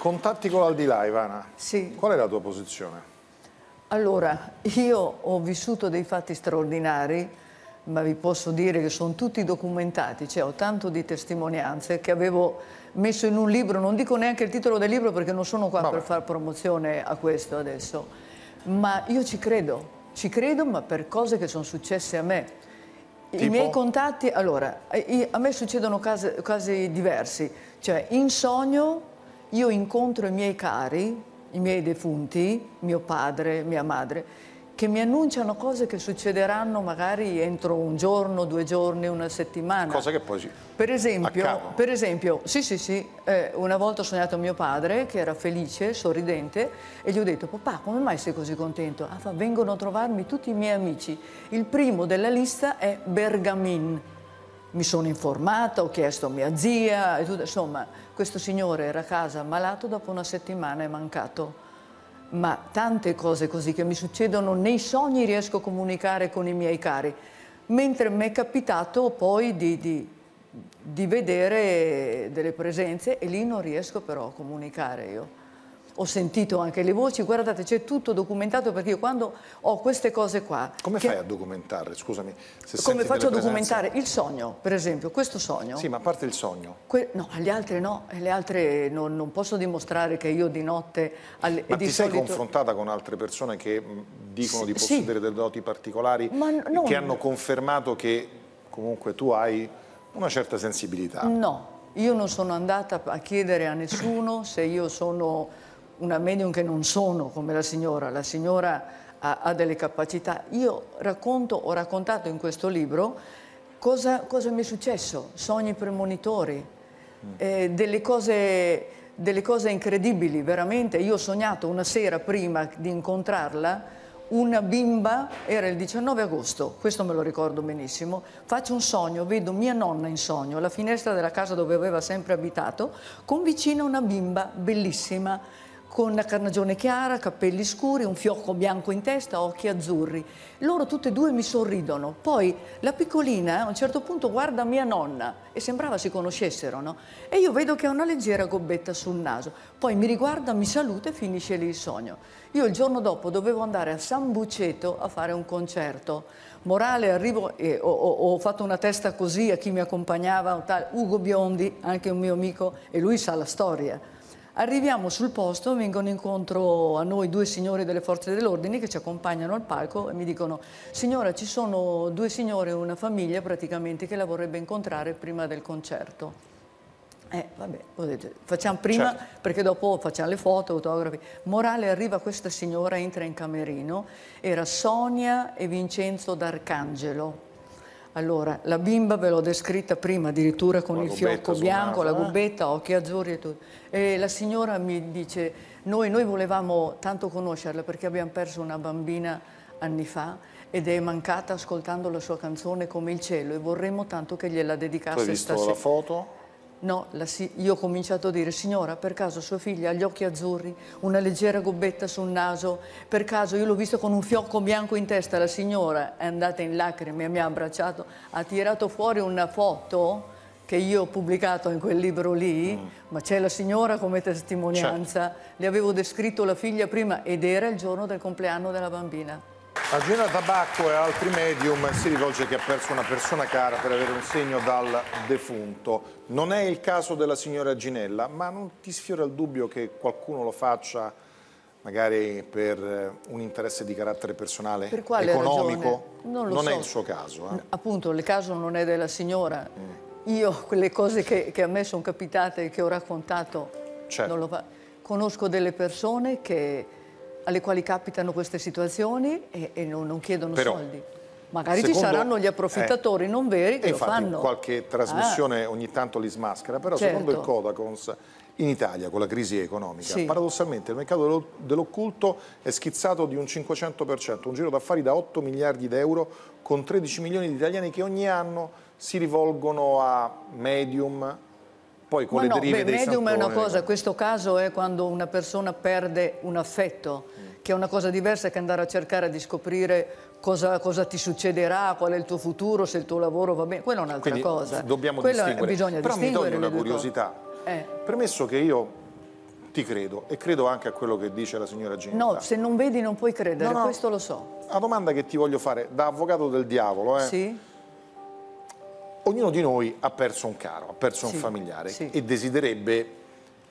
Contatti con l'aldilà, Ivana. Sì. Qual è la tua posizione? Allora, io ho vissuto dei fatti straordinari, ma vi posso dire che sono tutti documentati, cioè ho tanto di testimonianze che avevo messo in un libro, non dico neanche il titolo del libro perché non sono qua Vabbè. per far promozione a questo adesso, ma io ci credo, ci credo ma per cose che sono successe a me. Tipo? I miei contatti, allora, a me succedono casi, casi diversi, cioè in sogno io incontro i miei cari, i miei defunti, mio padre, mia madre, che mi annunciano cose che succederanno magari entro un giorno, due giorni, una settimana. Cosa che poi per esempio, per esempio, sì sì sì, eh, una volta ho sognato mio padre che era felice, sorridente e gli ho detto papà come mai sei così contento? Ah, fa, vengono a trovarmi tutti i miei amici, il primo della lista è Bergamin, mi sono informata, ho chiesto a mia zia, e tutto, insomma questo signore era a casa malato dopo una settimana è mancato. Ma tante cose così che mi succedono nei sogni riesco a comunicare con i miei cari, mentre mi è capitato poi di, di, di vedere delle presenze e lì non riesco però a comunicare io ho sentito anche le voci, guardate c'è tutto documentato perché io quando ho queste cose qua... Come che... fai a documentare, scusami? Come faccio a documentare il sogno, per esempio, questo sogno? Sì, ma a parte il sogno. Que... No, gli altri no, le altre no, non, posso dimostrare che io di notte... Al... Ma ti sei confrontata con altre persone che dicono sì, di possedere sì. delle doti particolari, ma non... che hanno confermato che comunque tu hai una certa sensibilità? No, io non sono andata a chiedere a nessuno se io sono una medium che non sono come la signora, la signora ha, ha delle capacità. Io racconto, ho raccontato in questo libro cosa, cosa mi è successo, sogni premonitori, eh, delle cose delle cose incredibili, veramente. Io ho sognato una sera prima di incontrarla, una bimba, era il 19 agosto, questo me lo ricordo benissimo, faccio un sogno, vedo mia nonna in sogno, alla finestra della casa dove aveva sempre abitato, con vicino una bimba bellissima con la carnagione chiara, capelli scuri, un fiocco bianco in testa, occhi azzurri. Loro tutte e due mi sorridono. Poi la piccolina a un certo punto guarda mia nonna e sembrava si conoscessero, no? E io vedo che ha una leggera gobbetta sul naso. Poi mi riguarda, mi saluta e finisce lì il sogno. Io il giorno dopo dovevo andare a San Buceto a fare un concerto. Morale, arrivo e ho, ho, ho fatto una testa così a chi mi accompagnava, un tal Ugo Biondi, anche un mio amico, e lui sa la storia Arriviamo sul posto, vengono incontro a noi due signori delle forze dell'ordine che ci accompagnano al palco e mi dicono signora ci sono due signore e una famiglia praticamente che la vorrebbe incontrare prima del concerto. Eh, vabbè, facciamo prima certo. perché dopo facciamo le foto, autografi. Morale arriva questa signora, entra in camerino, era Sonia e Vincenzo d'Arcangelo allora, la bimba ve l'ho descritta prima, addirittura con la il fiocco bianco, la eh? gobbetta, occhi azzurri e tutto. E la signora mi dice, noi, noi volevamo tanto conoscerla perché abbiamo perso una bambina anni fa ed è mancata ascoltando la sua canzone come il cielo e vorremmo tanto che gliela dedicasse stasera. Hai visto stasera. la foto? No, la, io ho cominciato a dire, signora, per caso sua figlia ha gli occhi azzurri, una leggera gobbetta sul naso, per caso io l'ho vista con un fiocco bianco in testa, la signora è andata in lacrime, mi ha abbracciato, ha tirato fuori una foto che io ho pubblicato in quel libro lì, mm. ma c'è la signora come testimonianza, certo. le avevo descritto la figlia prima ed era il giorno del compleanno della bambina. Azienda Tabacco e altri medium si rivolge che ha perso una persona cara per avere un segno dal defunto. Non è il caso della signora Ginella, ma non ti sfiora il dubbio che qualcuno lo faccia magari per eh, un interesse di carattere personale, economico? Ragione? Non, non so. è il suo caso. Eh? Appunto, il caso non è della signora. Mm. Io quelle cose che, che a me sono capitate e che ho raccontato certo. non lo fa. Conosco delle persone che alle quali capitano queste situazioni e, e non, non, chiedono Però, soldi. Magari secondo, ci saranno gli eh, approfittatori eh, non veri che infatti, lo fanno. qualche ah. trasmissione ah. ogni tanto li smaschera, però certo. secondo il Codacons in Italia con la crisi economica, sì. paradossalmente il mercato dell'occulto è schizzato di un 500%, un giro d'affari da 8 miliardi di euro con 13 milioni di italiani che ogni anno si rivolgono a medium, poi con Ma le no, derive beh, dei medium santone, è una cosa, questo caso è quando una persona perde un affetto, mm. che è una cosa diversa che andare a cercare di scoprire cosa, cosa, ti succederà, qual è il tuo futuro, se il tuo lavoro va bene, quella è un'altra Quindi, cosa. Dobbiamo Quello distinguere. Bisogna Però mi toglie una curiosità. Eh. Premesso che io ti credo e credo anche a quello che dice la signora Gini. No, se non vedi non puoi credere, no, no. questo lo so. La domanda che ti voglio fare da avvocato del diavolo, eh. Sì ognuno di noi ha perso un caro, ha perso sì, un familiare sì. e desidererebbe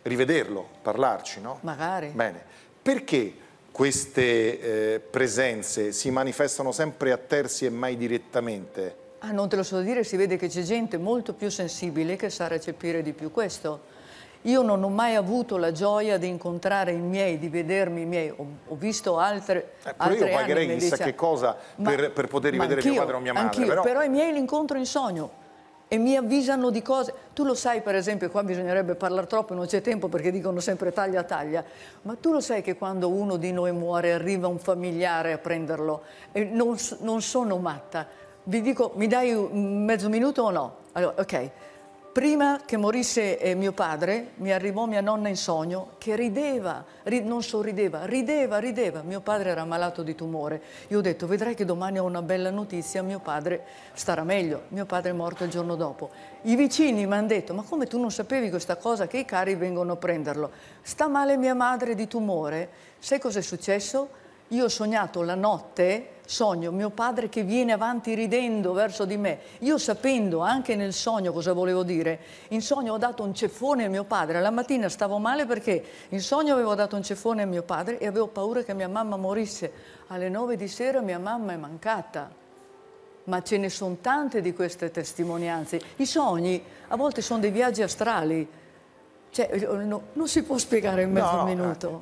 rivederlo, parlarci, no? Magari. Bene. Perché queste eh, presenze si manifestano sempre a terzi e mai direttamente? Ah, non te lo so dire, si vede che c'è gente molto più sensibile che sa recepire di più questo. Io non ho mai avuto la gioia di incontrare i miei, di vedermi i miei. Ho, ho visto altre, eh, altre io pagherei chissà diciamo. che cosa ma, per, per, poter rivedere mio padre o mia madre. Però... però i miei li incontro in sogno e mi avvisano di cose. Tu lo sai, per esempio, qua bisognerebbe parlare troppo, non c'è tempo perché dicono sempre taglia taglia, ma tu lo sai che quando uno di noi muore arriva un familiare a prenderlo e non, non sono matta. Vi dico, mi dai mezzo minuto o no? Allora, ok. Prima che morisse eh, mio padre, mi arrivò mia nonna in sogno che rideva, ri, non sorrideva, rideva, rideva. Mio padre era malato di tumore. Io ho detto, vedrai che domani ho una bella notizia, mio padre starà meglio. Mio padre è morto il giorno dopo. I vicini mi hanno detto, ma come tu non sapevi questa cosa che i cari vengono a prenderlo? Sta male mia madre di tumore. Sai cosa è successo? Io ho sognato la notte, sogno mio padre che viene avanti ridendo verso di me. Io sapendo anche nel sogno cosa volevo dire, in sogno ho dato un ceffone a mio padre. La mattina stavo male perché in sogno avevo dato un ceffone a mio padre e avevo paura che mia mamma morisse. Alle nove di sera mia mamma è mancata. Ma ce ne sono tante di queste testimonianze. I sogni a volte sono dei viaggi astrali. Cioè, eh, no, non si può spiegare in mezzo no, minuto. Eh.